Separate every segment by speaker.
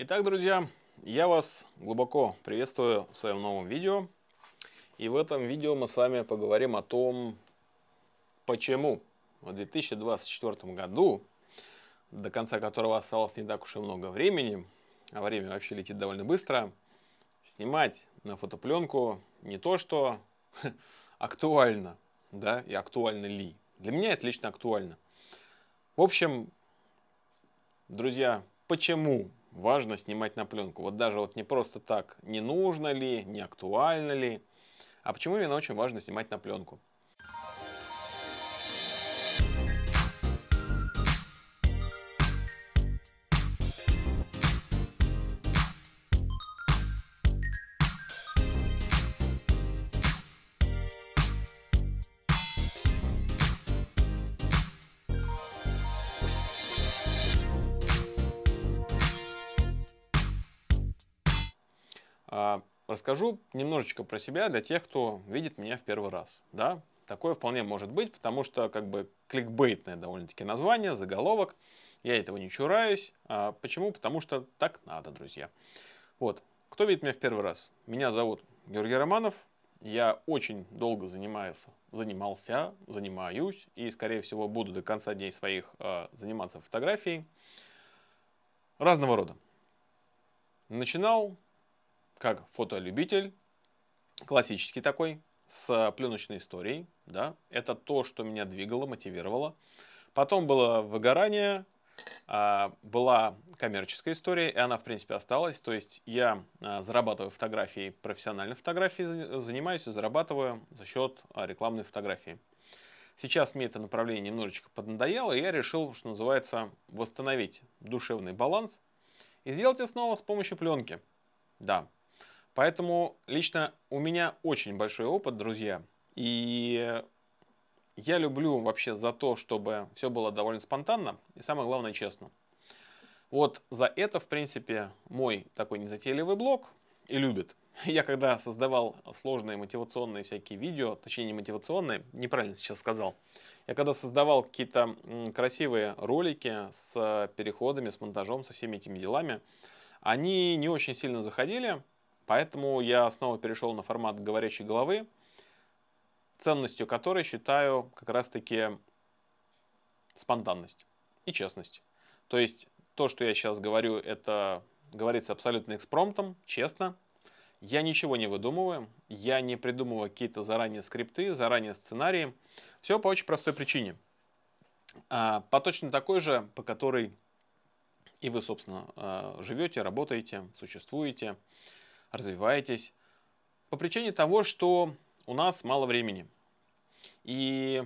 Speaker 1: Итак, друзья, я вас глубоко приветствую в своем новом видео. И в этом видео мы с вами поговорим о том, почему в 2024 году, до конца которого осталось не так уж и много времени, а время вообще летит довольно быстро, снимать на фотопленку не то, что актуально, да, и актуально ли. Для меня это лично актуально. В общем, друзья, почему важно снимать на пленку. Вот даже вот не просто так, не нужно ли, не актуально ли. А почему именно очень важно снимать на пленку? А, расскажу немножечко про себя для тех, кто видит меня в первый раз. Да, такое вполне может быть, потому что как бы кликбейтное довольно-таки название, заголовок. Я этого не чураюсь. А почему? Потому что так надо, друзья. Вот. Кто видит меня в первый раз? Меня зовут Георгий Романов. Я очень долго занимался, занимался, занимаюсь и, скорее всего, буду до конца дней своих э, заниматься фотографией разного рода. Начинал как фотолюбитель, классический такой, с пленочной историей, да, это то, что меня двигало, мотивировало. Потом было выгорание, а, была коммерческая история, и она, в принципе, осталась. То есть я а, зарабатываю фотографии, профессиональной фотографии занимаюсь и зарабатываю за счет а, рекламной фотографии. Сейчас мне это направление немножечко поднадоело, и я решил, что называется, восстановить душевный баланс и сделать это снова с помощью пленки. Да, Поэтому лично у меня очень большой опыт, друзья. И я люблю вообще за то, чтобы все было довольно спонтанно и самое главное честно. Вот за это, в принципе, мой такой незатейливый блог и любит. Я когда создавал сложные мотивационные всякие видео, точнее не мотивационные, неправильно сейчас сказал, я когда создавал какие-то красивые ролики с э, переходами, с монтажом, со всеми этими делами, они не очень сильно заходили, Поэтому я снова перешел на формат говорящей головы, ценностью которой считаю как раз-таки спонтанность и честность. То есть то, что я сейчас говорю, это говорится абсолютно экспромтом, честно. Я ничего не выдумываю, я не придумываю какие-то заранее скрипты, заранее сценарии. Все по очень простой причине. А, по точно такой же, по которой и вы, собственно, э, живете, работаете, существуете развиваетесь. По причине того, что у нас мало времени. И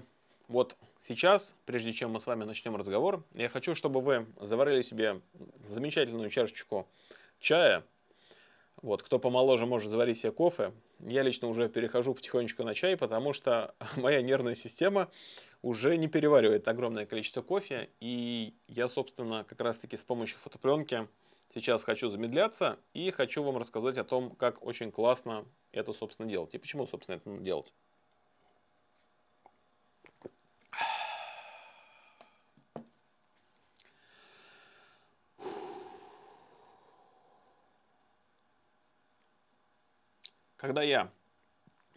Speaker 1: вот сейчас, прежде чем мы с вами начнем разговор, я хочу, чтобы вы заварили себе замечательную чашечку чая. Вот, кто помоложе, может заварить себе кофе. Я лично уже перехожу потихонечку на чай, потому что моя нервная система уже не переваривает огромное количество кофе. И я, собственно, как раз-таки с помощью фотопленки Сейчас хочу замедляться и хочу вам рассказать о том, как очень классно это, собственно, делать. И почему, собственно, это надо делать. Когда я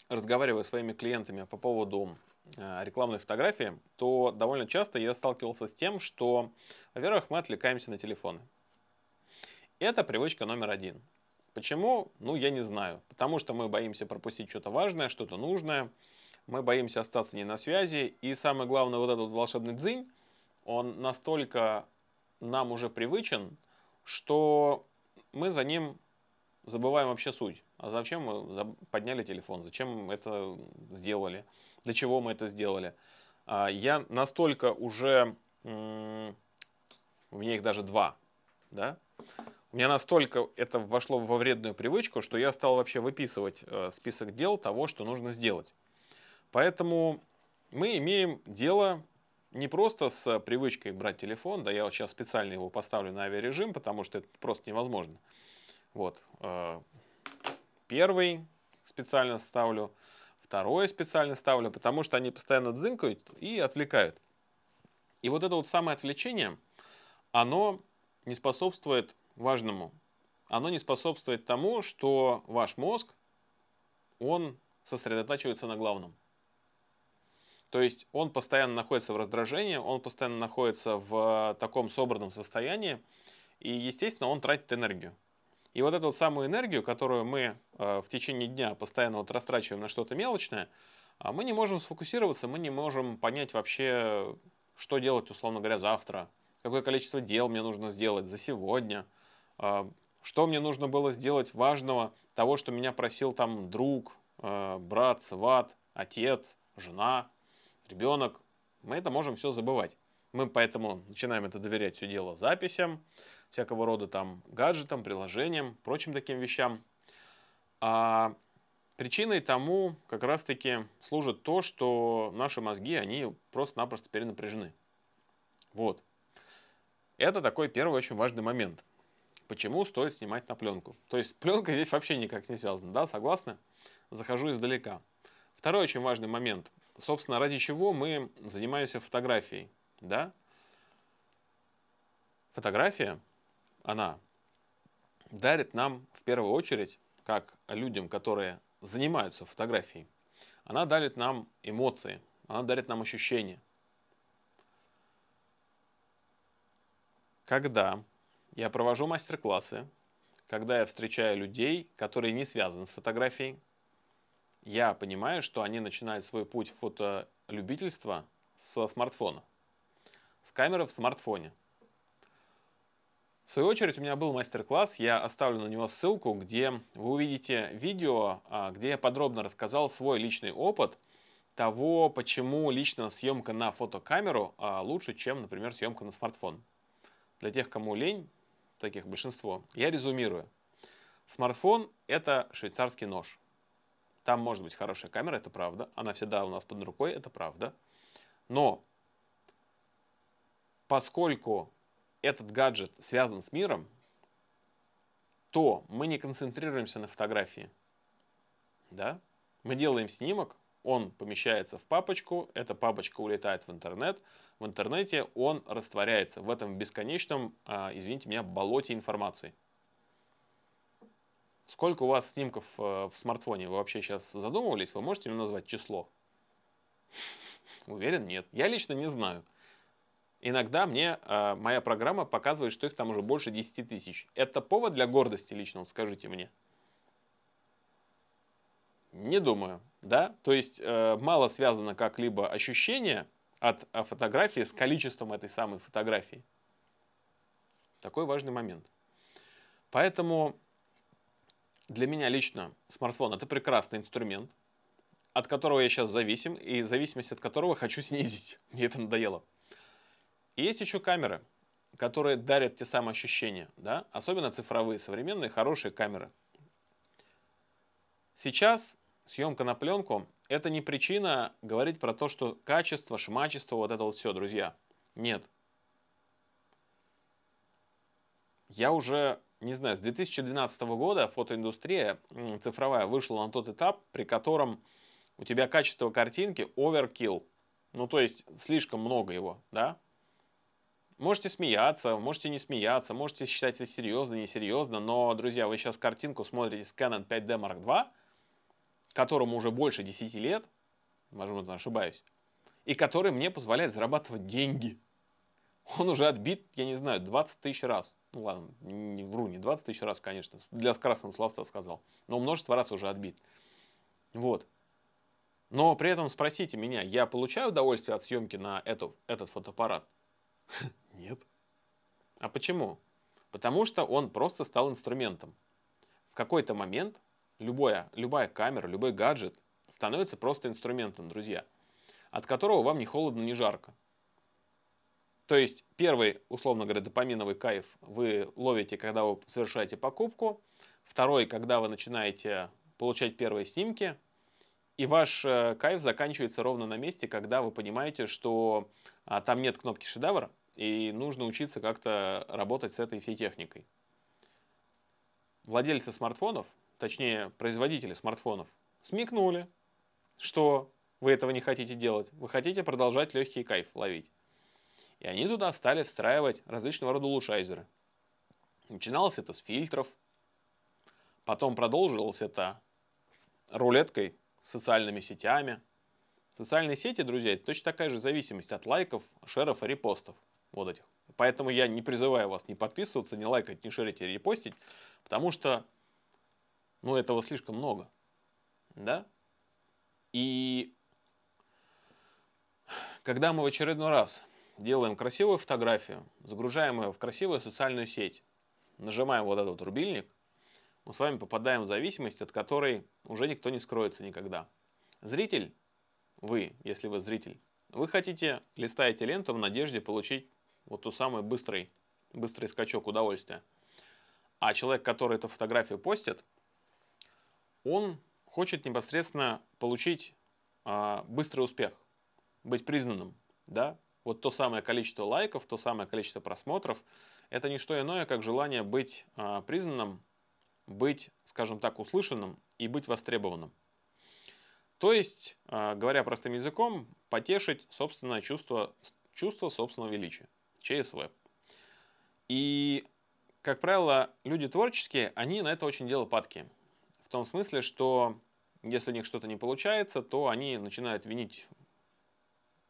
Speaker 1: разговариваю с своими клиентами по поводу э, рекламной фотографии, то довольно часто я сталкивался с тем, что, во-первых, мы отвлекаемся на телефоны. Это привычка номер один. Почему? Ну, я не знаю. Потому что мы боимся пропустить что-то важное, что-то нужное. Мы боимся остаться не на связи. И самое главное, вот этот волшебный дзынь, он настолько нам уже привычен, что мы за ним забываем вообще суть. А зачем мы подняли телефон? Зачем мы это сделали? Для чего мы это сделали? А, я настолько уже... У меня их даже два, да? меня настолько это вошло во вредную привычку, что я стал вообще выписывать э, список дел того, что нужно сделать. Поэтому мы имеем дело не просто с привычкой брать телефон, да я вот сейчас специально его поставлю на авиарежим, потому что это просто невозможно. Вот. Э, первый специально ставлю, второе специально ставлю, потому что они постоянно дзынкают и отвлекают. И вот это вот самое отвлечение, оно не способствует важному. Оно не способствует тому, что ваш мозг, он сосредотачивается на главном. То есть он постоянно находится в раздражении, он постоянно находится в э, таком собранном состоянии, и, естественно, он тратит энергию. И вот эту вот самую энергию, которую мы э, в течение дня постоянно вот растрачиваем на что-то мелочное, а мы не можем сфокусироваться, мы не можем понять вообще, что делать, условно говоря, завтра, какое количество дел мне нужно сделать за сегодня – а, что мне нужно было сделать важного, того, что меня просил там друг, а, брат, сват, отец, жена, ребенок. Мы это можем все забывать. Мы поэтому начинаем это доверять все дело записям, всякого рода там гаджетам, приложениям, прочим таким вещам. А причиной тому как раз-таки служит то, что наши мозги, они просто-напросто перенапряжены. Вот. Это такой первый очень важный момент – почему стоит снимать на пленку. То есть пленка здесь вообще никак не связана, да, согласны? Захожу издалека. Второй очень важный момент. Собственно, ради чего мы занимаемся фотографией, да? Фотография, она дарит нам в первую очередь, как людям, которые занимаются фотографией, она дарит нам эмоции, она дарит нам ощущения. Когда я провожу мастер-классы, когда я встречаю людей, которые не связаны с фотографией. Я понимаю, что они начинают свой путь фотолюбительства со смартфона, с камеры в смартфоне. В свою очередь у меня был мастер-класс, я оставлю на него ссылку, где вы увидите видео, а, где я подробно рассказал свой личный опыт того, почему лично съемка на фотокамеру а, лучше, чем, например, съемка на смартфон. Для тех, кому лень, таких большинство. Я резюмирую. Смартфон – это швейцарский нож. Там может быть хорошая камера, это правда. Она всегда у нас под рукой, это правда. Но поскольку этот гаджет связан с миром, то мы не концентрируемся на фотографии. Да? Мы делаем снимок, он помещается в папочку, эта папочка улетает в интернет. В интернете он растворяется в этом бесконечном, а, извините меня, болоте информации. Сколько у вас снимков э, в смартфоне? Вы вообще сейчас задумывались? Вы можете мне назвать число? Уверен, нет. Я лично не знаю. Иногда мне а, моя программа показывает, что их там уже больше 10 тысяч. Это повод для гордости лично, скажите мне. Не думаю, да. То есть э, мало связано как-либо ощущение от э, фотографии с количеством этой самой фотографии. Такой важный момент. Поэтому для меня лично смартфон это прекрасный инструмент, от которого я сейчас зависим, и зависимость от которого хочу снизить. Мне это надоело. И есть еще камеры, которые дарят те самые ощущения, да? особенно цифровые, современные, хорошие камеры. Сейчас съемка на пленку – это не причина говорить про то, что качество, шмачество, вот это вот все, друзья. Нет. Я уже, не знаю, с 2012 года фотоиндустрия цифровая вышла на тот этап, при котором у тебя качество картинки overkill, Ну, то есть, слишком много его, да? Можете смеяться, можете не смеяться, можете считать это серьезно, несерьезно, но, друзья, вы сейчас картинку смотрите с Canon 5D Mark II, которому уже больше 10 лет, возможно, ошибаюсь, и который мне позволяет зарабатывать деньги. Он уже отбит, я не знаю, 20 тысяч раз. Ну ладно, не вру, не 20 тысяч раз, конечно, для красного словца сказал. Но множество раз уже отбит. Вот. Но при этом спросите меня, я получаю удовольствие от съемки на эту, этот фотоаппарат? Нет. А почему? Потому что он просто стал инструментом. В какой-то момент любая, любая камера, любой гаджет становится просто инструментом, друзья, от которого вам не холодно, не жарко. То есть первый, условно говоря, допаминовый кайф вы ловите, когда вы совершаете покупку, второй, когда вы начинаете получать первые снимки, и ваш э, кайф заканчивается ровно на месте, когда вы понимаете, что а, там нет кнопки шедевра, и нужно учиться как-то работать с этой всей техникой. Владельцы смартфонов – точнее производители смартфонов, смекнули, что вы этого не хотите делать, вы хотите продолжать легкий кайф ловить. И они туда стали встраивать различного рода улучшайзеры. Начиналось это с фильтров, потом продолжилось это рулеткой с социальными сетями. Социальные сети, друзья, это точно такая же зависимость от лайков, шеров и репостов. Вот этих. Поэтому я не призываю вас не подписываться, не лайкать, не шерить и репостить, потому что ну, этого слишком много, да? И когда мы в очередной раз делаем красивую фотографию, загружаем ее в красивую социальную сеть, нажимаем вот этот рубильник, мы с вами попадаем в зависимость, от которой уже никто не скроется никогда. Зритель, вы, если вы зритель, вы хотите, листаете ленту в надежде получить вот ту самую быстрый, быстрый скачок удовольствия. А человек, который эту фотографию постит, он хочет непосредственно получить а, быстрый успех, быть признанным, да? Вот то самое количество лайков, то самое количество просмотров, это не что иное, как желание быть а, признанным, быть, скажем так, услышанным и быть востребованным. То есть, а, говоря простым языком, потешить собственное чувство, чувство собственного величия, ЧСВ. И, как правило, люди творческие, они на это очень дело падки. В том смысле, что если у них что-то не получается, то они начинают винить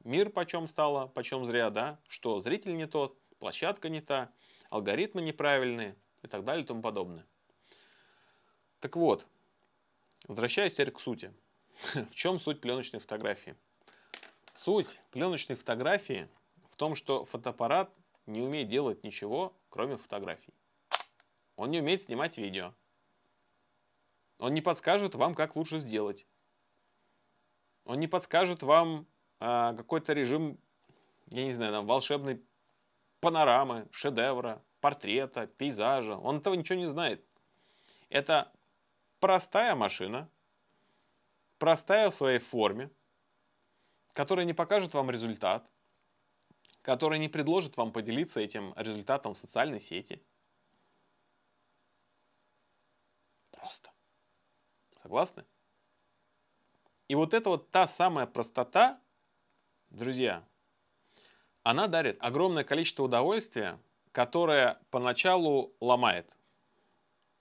Speaker 1: мир почем стало, почем зря, да, что зритель не тот, площадка не та, алгоритмы неправильные и так далее и тому подобное. Так вот, возвращаясь теперь к сути. в чем суть пленочной фотографии? Суть пленочной фотографии в том, что фотоаппарат не умеет делать ничего, кроме фотографий. Он не умеет снимать видео, он не подскажет вам, как лучше сделать. Он не подскажет вам а, какой-то режим, я не знаю, там, волшебной панорамы, шедевра, портрета, пейзажа. Он этого ничего не знает. Это простая машина, простая в своей форме, которая не покажет вам результат, которая не предложит вам поделиться этим результатом в социальной сети – Согласны? И вот это вот та самая простота, друзья, она дарит огромное количество удовольствия, которое поначалу ломает.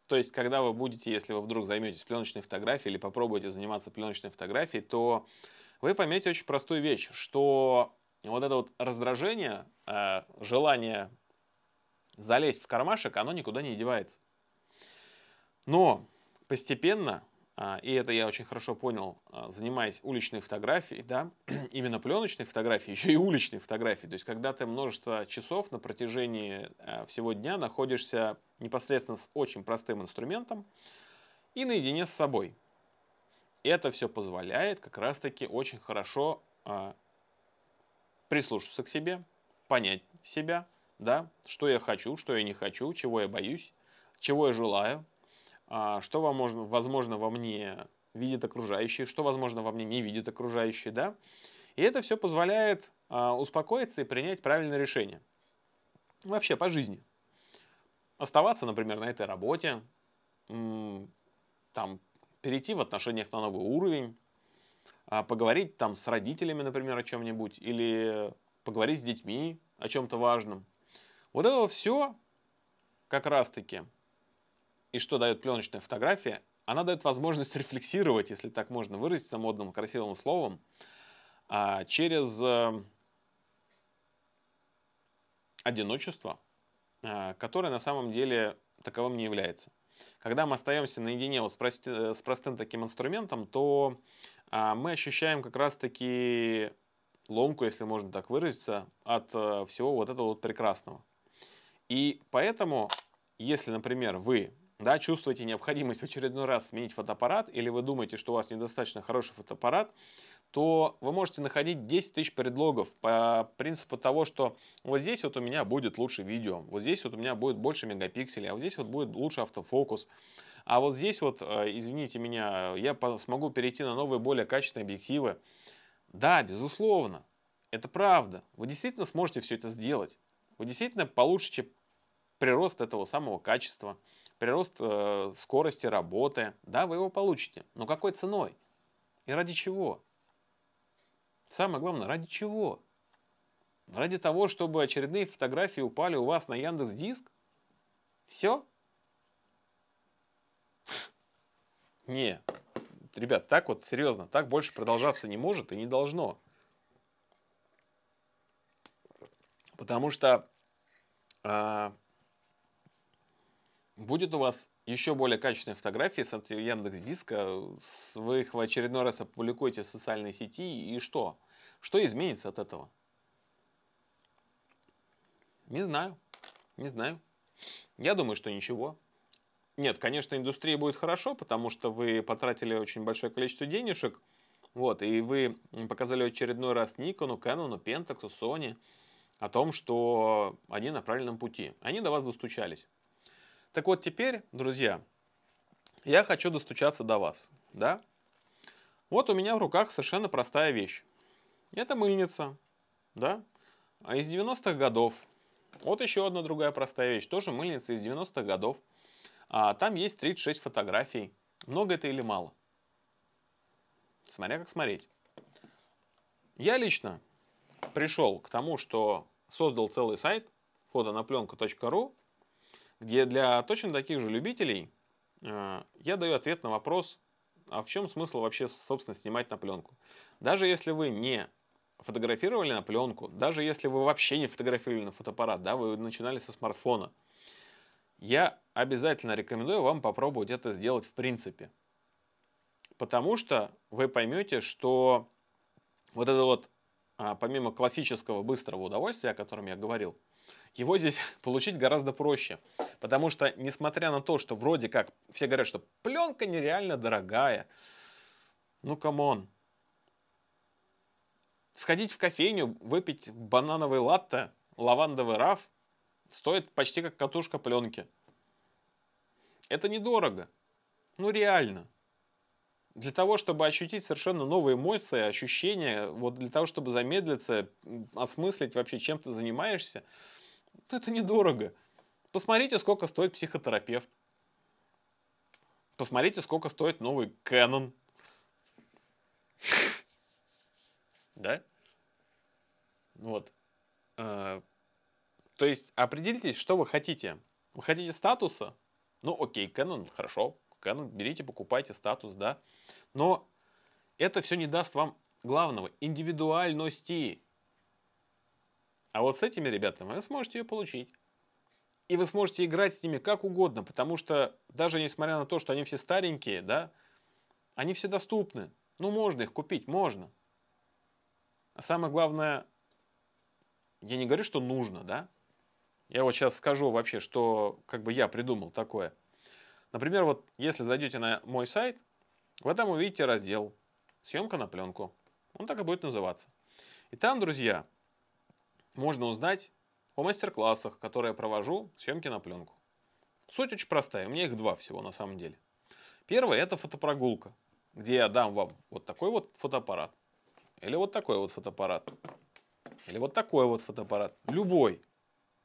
Speaker 1: То есть, когда вы будете, если вы вдруг займетесь пленочной фотографией или попробуете заниматься пленочной фотографией, то вы поймете очень простую вещь, что вот это вот раздражение, э, желание залезть в кармашек, оно никуда не девается. Но постепенно а, и это я очень хорошо понял, а, занимаясь уличной фотографией, да, именно пленочной фотографией, еще и уличной фотографией. То есть, когда ты множество часов на протяжении а, всего дня находишься непосредственно с очень простым инструментом и наедине с собой. Это все позволяет как раз-таки очень хорошо прислушаться к себе, понять себя, да, что я хочу, что я не хочу, чего я боюсь, чего я желаю, а что вам можно, возможно во мне видит окружающие, что возможно во мне не видит окружающие, да. И это все позволяет а, успокоиться и принять правильное решение. Вообще по жизни. Оставаться, например, на этой работе, там, перейти в отношениях на новый уровень, а, поговорить там с родителями, например, о чем-нибудь, или поговорить с детьми о чем-то важном. Вот это все как раз-таки и что дает пленочная фотография, она дает возможность рефлексировать, если так можно выразиться модным красивым словом, а, через э, одиночество, а, которое на самом деле таковым не является. Когда мы остаемся наедине вот с, прости, э, с простым таким инструментом, то а, мы ощущаем как раз-таки ломку, если можно так выразиться, от э, всего вот этого вот прекрасного. И поэтому, если, например, вы да, чувствуете необходимость в очередной раз сменить фотоаппарат, или вы думаете, что у вас недостаточно хороший фотоаппарат, то вы можете находить 10 тысяч предлогов по принципу того, что вот здесь вот у меня будет лучше видео, вот здесь вот у меня будет больше мегапикселей, а вот здесь вот будет лучше автофокус, а вот здесь вот, э, извините меня, я смогу перейти на новые, более качественные объективы. Да, безусловно, это правда. Вы действительно сможете все это сделать. Вы действительно получите прирост этого самого качества прирост э, скорости работы. Да, вы его получите. Но какой ценой? И ради чего? Самое главное, ради чего? Ради того, чтобы очередные фотографии упали у вас на Яндекс Диск? Все? Не, ребят, так вот, серьезно, так больше продолжаться не может и не должно. Потому что а, будет у вас еще более качественные фотографии с Яндекс Диска, вы их в очередной раз опубликуете в социальной сети, и что? Что изменится от этого? Не знаю, не знаю. Я думаю, что ничего. Нет, конечно, индустрии будет хорошо, потому что вы потратили очень большое количество денежек, вот, и вы показали очередной раз Никону, Кэнону, Пентаксу, Sony о том, что они на правильном пути. Они до вас достучались. Так вот теперь, друзья, я хочу достучаться до вас, да? Вот у меня в руках совершенно простая вещь. Это мыльница, да? А из 90-х годов. Вот еще одна другая простая вещь, тоже мыльница из 90-х годов. А там есть 36 фотографий. Много это или мало? Смотря как смотреть. Я лично пришел к тому, что создал целый сайт фотонапленка.ру, где для точно таких же любителей э, я даю ответ на вопрос, а в чем смысл вообще, собственно, снимать на пленку. Даже если вы не фотографировали на пленку, даже если вы вообще не фотографировали на фотоаппарат, да, вы начинали со смартфона, я обязательно рекомендую вам попробовать это сделать в принципе. Потому что вы поймете, что вот это вот, а, помимо классического быстрого удовольствия, о котором я говорил, его здесь получить гораздо проще. Потому что, несмотря на то, что вроде как все говорят, что пленка нереально дорогая, ну, камон. Сходить в кофейню, выпить банановый латте, лавандовый раф, стоит почти как катушка пленки. Это недорого. Ну, реально для того, чтобы ощутить совершенно новые эмоции, ощущения, вот для того, чтобы замедлиться, осмыслить вообще, чем ты занимаешься, то это недорого. Посмотрите, сколько стоит психотерапевт. Посмотрите, сколько стоит новый Canon. Да? Вот. Э, то есть определитесь, что вы хотите. Вы хотите статуса? Ну, окей, Canon, хорошо, ну, берите, покупайте статус, да. Но это все не даст вам главного – индивидуальности. А вот с этими ребятами вы сможете ее получить. И вы сможете играть с ними как угодно, потому что даже несмотря на то, что они все старенькие, да, они все доступны. Ну, можно их купить, можно. А самое главное, я не говорю, что нужно, да. Я вот сейчас скажу вообще, что как бы я придумал такое – Например, вот если зайдете на мой сайт, вы там увидите раздел «Съемка на пленку». Он так и будет называться. И там, друзья, можно узнать о мастер-классах, которые я провожу съемки на пленку. Суть очень простая, у меня их два всего на самом деле. Первое – это фотопрогулка, где я дам вам вот такой вот фотоаппарат, или вот такой вот фотоаппарат, или вот такой вот фотоаппарат, любой.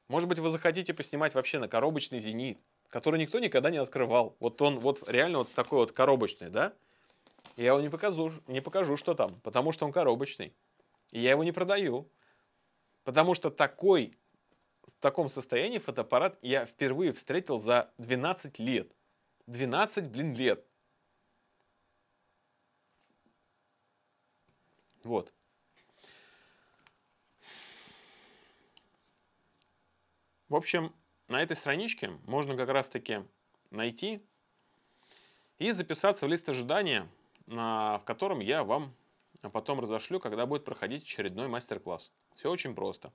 Speaker 1: Может быть, вы захотите поснимать вообще на коробочный зенит, который никто никогда не открывал. Вот он вот реально вот такой вот коробочный, да? я его не покажу, не покажу, что там, потому что он коробочный. И я его не продаю. Потому что такой, в таком состоянии фотоаппарат я впервые встретил за 12 лет. 12, блин, лет. Вот. В общем, на этой страничке можно как раз-таки найти и записаться в лист ожидания, на в котором я вам потом разошлю, когда будет проходить очередной мастер-класс. Все очень просто.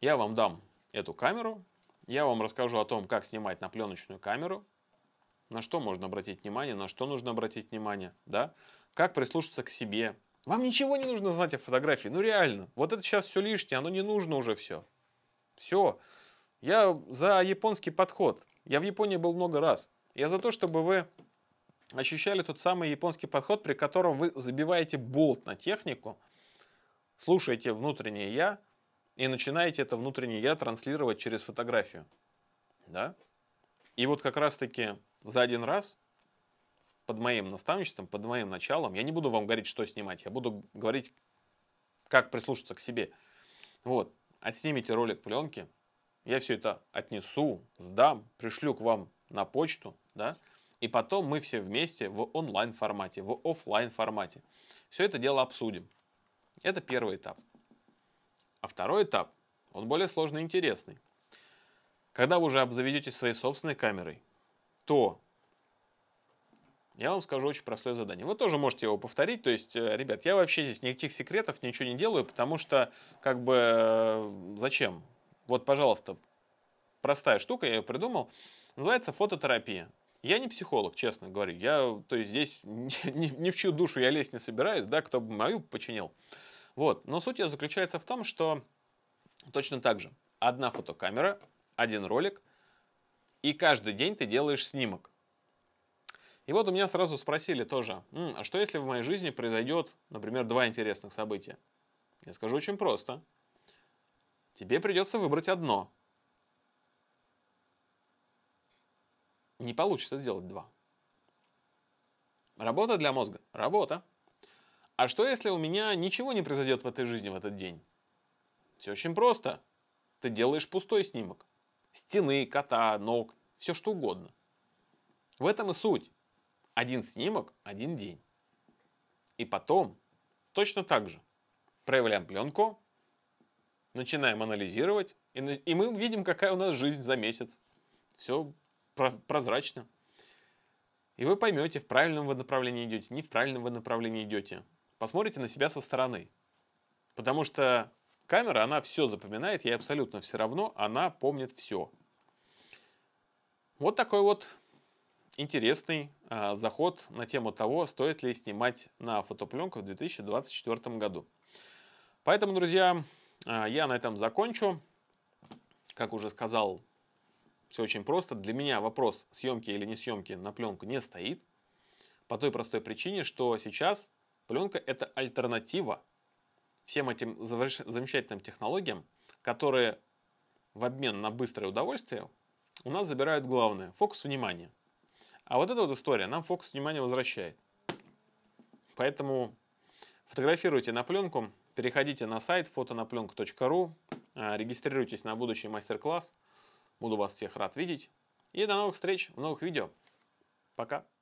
Speaker 1: Я вам дам эту камеру, я вам расскажу о том, как снимать на пленочную камеру, на что можно обратить внимание, на что нужно обратить внимание, да, как прислушаться к себе. Вам ничего не нужно знать о фотографии, ну реально. Вот это сейчас все лишнее, оно не нужно уже все. Все. Я за японский подход. Я в Японии был много раз. Я за то, чтобы вы ощущали тот самый японский подход, при котором вы забиваете болт на технику, слушаете внутреннее «я» и начинаете это внутреннее «я» транслировать через фотографию. Да? И вот как раз-таки за один раз под моим наставничеством, под моим началом, я не буду вам говорить, что снимать, я буду говорить, как прислушаться к себе. Вот отснимите ролик пленки, я все это отнесу, сдам, пришлю к вам на почту, да, и потом мы все вместе в онлайн формате, в офлайн формате. Все это дело обсудим. Это первый этап. А второй этап, он более сложный и интересный. Когда вы уже обзаведетесь своей собственной камерой, то я вам скажу очень простое задание. Вы тоже можете его повторить. То есть, э, ребят, я вообще здесь никаких секретов, ничего не делаю, потому что, как бы, э, зачем? Вот, пожалуйста, простая штука, я ее придумал. Называется фототерапия. Я не психолог, честно говорю. Я, то есть, здесь ни, ни в чью душу я лезть не собираюсь, да, кто бы мою починил. Вот. Но суть ее заключается в том, что точно так же. Одна фотокамера, один ролик, и каждый день ты делаешь снимок. И вот у меня сразу спросили тоже, а что если в моей жизни произойдет, например, два интересных события? Я скажу очень просто. Тебе придется выбрать одно. Не получится сделать два. Работа для мозга. Работа. А что если у меня ничего не произойдет в этой жизни в этот день? Все очень просто. Ты делаешь пустой снимок. Стены, кота, ног, все что угодно. В этом и суть один снимок, один день. И потом точно так же проявляем пленку, начинаем анализировать, и, и мы видим, какая у нас жизнь за месяц. Все прозрачно. И вы поймете, в правильном вы направлении идете, не в правильном вы направлении идете. Посмотрите на себя со стороны. Потому что камера, она все запоминает, ей абсолютно все равно, она помнит все. Вот такой вот интересный э, заход на тему того, стоит ли снимать на фотопленку в 2024 году. Поэтому, друзья, э, я на этом закончу. Как уже сказал, все очень просто. Для меня вопрос съемки или не съемки на пленку не стоит. По той простой причине, что сейчас пленка это альтернатива всем этим замечательным технологиям, которые в обмен на быстрое удовольствие у нас забирают главное – фокус внимания. А вот эта вот история нам фокус внимания возвращает. Поэтому фотографируйте на пленку, переходите на сайт фотонапленка.ру, э, регистрируйтесь на будущий мастер-класс. Буду вас всех рад видеть. И до новых встреч в новых видео. Пока.